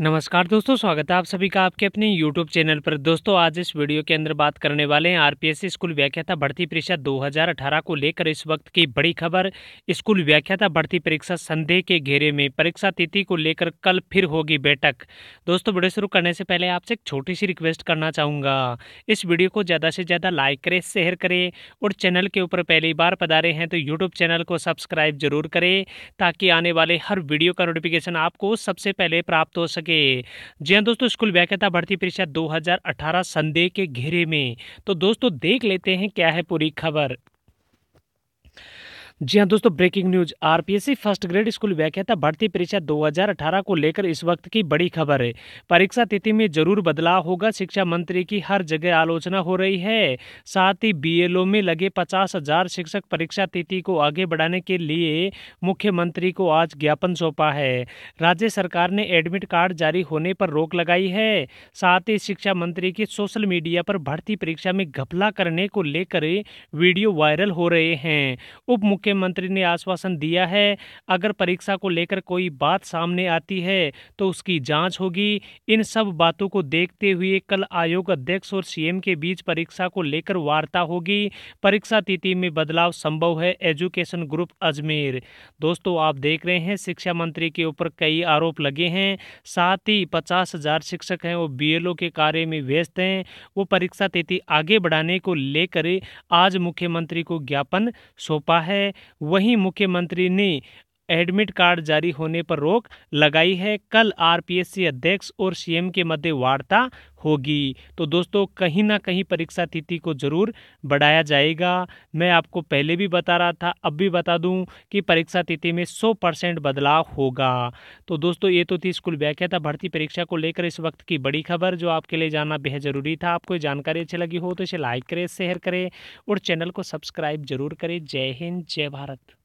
नमस्कार दोस्तों स्वागत है आप सभी का आपके अपने YouTube चैनल पर दोस्तों आज इस वीडियो के अंदर बात करने वाले हैं आरपीएस स्कूल व्याख्याता भर्ती परीक्षा 2018 को लेकर इस वक्त की बड़ी खबर स्कूल व्याख्याता भर्ती परीक्षा संदेह के घेरे में परीक्षा तिथि को लेकर कल फिर होगी बैठक दोस्तों वीडियो शुरू करने से पहले आपसे एक छोटी सी रिक्वेस्ट करना चाहूँगा इस वीडियो को ज़्यादा से ज़्यादा लाइक करें शेयर करें और चैनल के ऊपर पहली बार पधारे हैं तो यूट्यूब चैनल को सब्सक्राइब जरूर करें ताकि आने वाले हर वीडियो का नोटिफिकेशन आपको सबसे पहले प्राप्त हो सके सके जी हाँ दोस्तों स्कूल व्याख्याता भर्ती परीक्षा 2018 संदेह के घेरे में तो दोस्तों देख लेते हैं क्या है पूरी खबर जी हाँ दोस्तों breaking news RPSC first grade school व्याख्याता भर्ती परीक्षा 2018 को लेकर इस वक्त की बड़ी खबर है परीक्षा तिथि में जरूर बदलाव होगा शिक्षा मंत्री की हर जगह आलोचना हो रही है साथ ही बी में लगे पचास हजार शिक्षक परीक्षा तिथि को आगे बढ़ाने के लिए मुख्यमंत्री को आज ज्ञापन सौंपा है राज्य सरकार ने एडमिट कार्ड जारी होने पर रोक लगाई है साथ ही शिक्षा मंत्री की सोशल मीडिया पर भर्ती परीक्षा में घपला करने को लेकर वीडियो वायरल हो रहे हैं उप मुख्य मुख्य मंत्री ने आश्वासन दिया है अगर परीक्षा को लेकर कोई बात सामने आती है तो उसकी जांच होगी इन सब बातों को देखते हुए कल आयोग अध्यक्ष और सीएम के बीच परीक्षा को लेकर वार्ता होगी परीक्षा तिथि में बदलाव संभव है एजुकेशन ग्रुप अजमेर दोस्तों आप देख रहे हैं शिक्षा मंत्री के ऊपर कई आरोप लगे हैं साथ ही पचास हजार शिक्षक हैं वो बीएलओ के कार्य में व्यस्त हैं वो परीक्षा तिथि आगे बढ़ाने को लेकर आज मुख्यमंत्री को ज्ञापन सौंपा है वहीं मुख्यमंत्री ने एडमिट कार्ड जारी होने पर रोक लगाई है कल आरपीएससी अध्यक्ष और सीएम के मध्य वार्ता होगी तो दोस्तों कहीं ना कहीं परीक्षा तिथि को जरूर बढ़ाया जाएगा मैं आपको पहले भी बता रहा था अब भी बता दूं कि परीक्षा तिथि में 100 परसेंट बदलाव होगा तो दोस्तों ये तो थी स्कूल व्याख्या था भर्ती परीक्षा को लेकर इस वक्त की बड़ी खबर जो आपके लिए जानना बेहद ज़रूरी था आपको जानकारी अच्छी लगी हो तो इसे लाइक करें शेयर करें और चैनल को सब्सक्राइब जरूर करें जय हिंद जय भारत